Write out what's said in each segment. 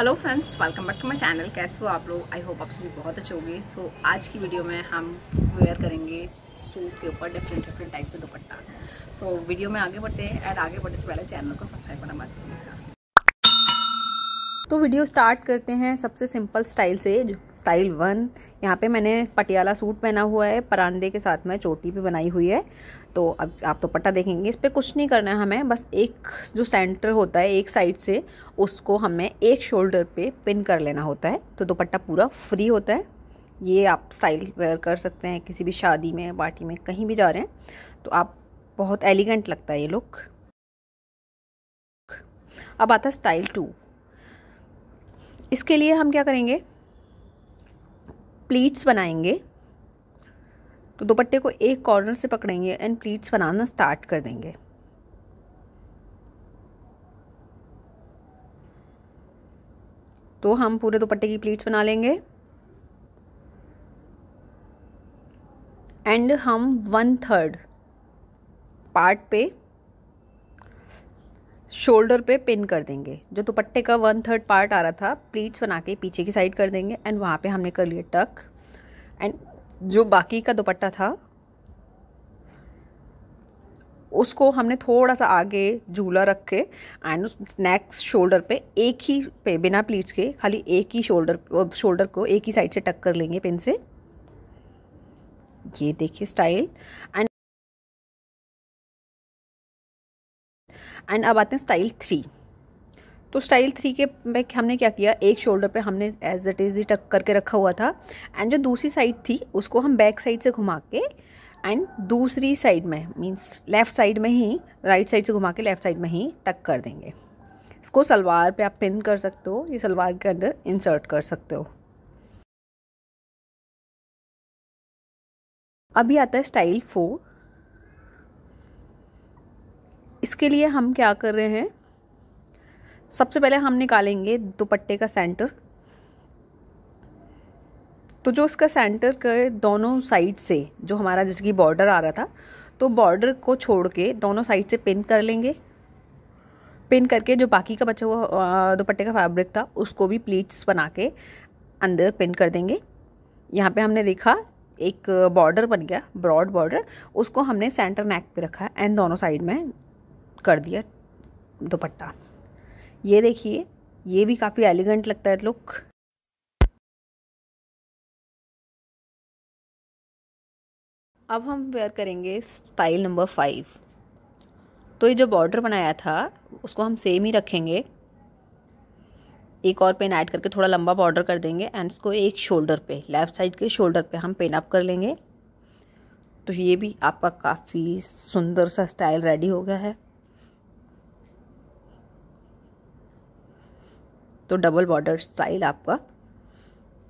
hello friends welcome back to my channel कैसे हो आप लोग आई होप आप सभी बहुत अच्छे होंगे सो so, आज की वीडियो में हम वेयर करेंगे सूट के ऊपर डिफरेंट डिफरेंट टाइप से दुपट्टा सो so, वीडियो में आगे बढ़ते हैं एंड आगे बढ़ने से पहले चैनल को सब्सक्राइब करना मत भूलिएगा तो वीडियो स्टार्ट करते हैं सबसे सिंपल स्टाइल से जो स्टाइल वन यहाँ पे मैंने पटियाला सूट पहना हुआ है परांदे के साथ में चोटी भी बनाई हुई है तो अब आप तो पट्टा देखेंगे इस पर कुछ नहीं करना है हमें बस एक जो सेंटर होता है एक साइड से उसको हमें एक शोल्डर पे पिन कर लेना होता है तो दुपट्टा पूरा फ्री होता है ये आप स्टाइल वेयर कर सकते हैं किसी भी शादी में पार्टी में कहीं भी जा रहे हैं तो आप बहुत एलिगेंट लगता है ये लुक अब आता है स्टाइल टू इसके लिए हम क्या करेंगे प्लीट्स बनाएंगे तो दुपट्टे को एक कॉर्नर से पकड़ेंगे एंड प्लीट्स बनाना स्टार्ट कर देंगे तो हम पूरे दुपट्टे की प्लीट्स बना लेंगे एंड हम वन थर्ड पार्ट पे शोल्डर पे पिन कर देंगे जो दुपट्टे का वन थर्ड पार्ट आ रहा था प्लीट्स बना के पीछे की साइड कर देंगे एंड वहाँ पे हमने कर लिए टक एंड जो बाकी का दुपट्टा था उसको हमने थोड़ा सा आगे झूला रख के एंड उस स्नैक्स शोल्डर पे एक ही पे बिना प्लीट्स के खाली एक ही शोल्डर शोल्डर को एक ही साइड से टक कर लेंगे पिन से ये देखिए स्टाइल एंड एंड अब आते हैं स्टाइल थ्री तो स्टाइल थ्री के में हमने क्या किया एक शोल्डर पे हमने एज इट इज ही टक करके रखा हुआ था एंड जो दूसरी साइड थी उसको हम बैक साइड से घुमा के एंड दूसरी साइड में मीन्स लेफ़्ट साइड में ही राइट right साइड से घुमा के लेफ़्ट साइड में ही टक कर देंगे इसको सलवार पे आप पिन कर सकते हो ये सलवार के अंदर इंसर्ट कर सकते हो अभी आता है स्टाइल फोर इसके लिए हम क्या कर रहे हैं सबसे पहले हम निकालेंगे दुपट्टे का सेंटर तो जो उसका सेंटर के दोनों साइड से जो हमारा जैसे कि बॉर्डर आ रहा था तो बॉर्डर को छोड़ के दोनों साइड से पिन कर लेंगे पिन करके जो बाकी का बचा हुआ दुपट्टे का फैब्रिक था उसको भी प्लीट्स बना के अंदर पिन कर देंगे यहाँ पे हमने देखा एक बॉर्डर बन गया ब्रॉड बॉर्डर उसको हमने सेंटर नेक पे रखा है एंड दोनों साइड में कर दिया दुपट्टा ये देखिए ये भी काफ़ी एलिगेंट लगता है लुक अब हम वेयर करेंगे स्टाइल नंबर फाइव तो ये जो बॉर्डर बनाया था उसको हम सेम ही रखेंगे एक और पेन ऐड करके थोड़ा लंबा बॉर्डर कर देंगे एंड इसको एक शोल्डर पे लेफ़्ट साइड के शोल्डर पे हम पेन अप कर लेंगे तो ये भी आपका काफ़ी सुंदर सा स्टाइल रेडी हो गया है तो डबल बॉर्डर स्टाइल आपका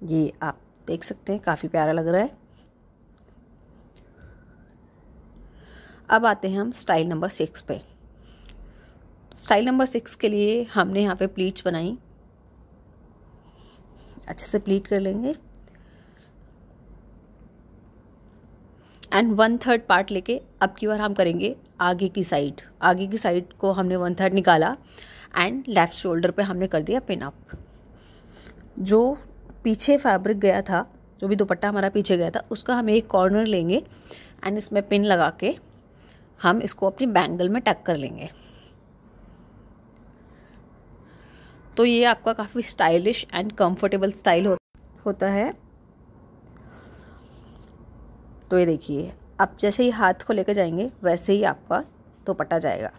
ये आप देख सकते हैं काफ़ी प्यारा लग रहा है अब आते हैं हम स्टाइल नंबर सिक्स पे स्टाइल नंबर सिक्स के लिए हमने यहाँ पे प्लीट्स बनाई अच्छे से प्लीट कर लेंगे एंड वन थर्ड पार्ट लेके अब की बार हम करेंगे आगे की साइड आगे की साइड को हमने वन थर्ड निकाला एंड लेफ्ट शोल्डर पे हमने कर दिया पिन अप जो पीछे फैब्रिक गया था जो भी दुपट्टा हमारा पीछे गया था उसका हम एक कॉर्नर लेंगे एंड इसमें पिन लगा के हम इसको अपनी बैंगल में टक कर लेंगे तो ये आपका काफ़ी स्टाइलिश एंड कंफर्टेबल स्टाइल हो, होता है तो ये देखिए आप जैसे ही हाथ को लेकर जाएंगे वैसे ही आपका दुपट्टा जाएगा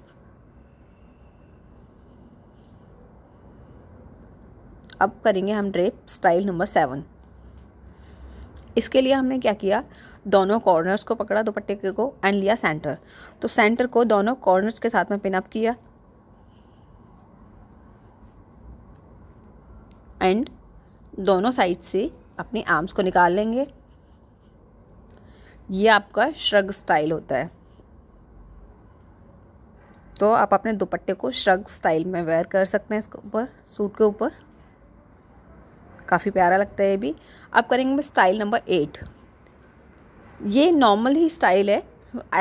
अब करेंगे हम ड्रेप स्टाइल नंबर सेवन इसके लिए हमने क्या किया दोनों कॉर्नर्स को पकड़ा दोपट्टे को एंड लिया सेंटर तो सेंटर को दोनों कॉर्नर्स के साथ में पिनअप किया एंड दोनों साइड से अपने आर्म्स को निकाल लेंगे ये आपका श्रग स्टाइल होता है तो आप अपने दुपट्टे को श्रग स्टाइल में वेयर कर सकते हैं इसके ऊपर सूट के ऊपर काफ़ी प्यारा लगता है ये भी अब करेंगे स्टाइल नंबर एट ये नॉर्मल ही स्टाइल है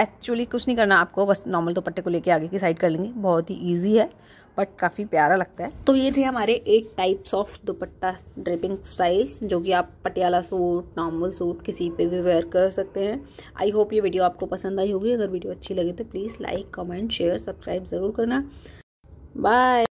एक्चुअली कुछ नहीं करना आपको बस नॉर्मल दुपट्टे को लेके आगे की साइड कर लेंगे बहुत ही ईजी है बट काफ़ी प्यारा लगता है तो ये थे हमारे eight types of dupatta draping styles जो कि आप पटियाला सूट नॉर्मल सूट किसी पे भी वेयर कर सकते हैं आई होप ये वीडियो आपको पसंद आई होगी अगर वीडियो अच्छी लगे तो please like comment share subscribe ज़रूर करना बाय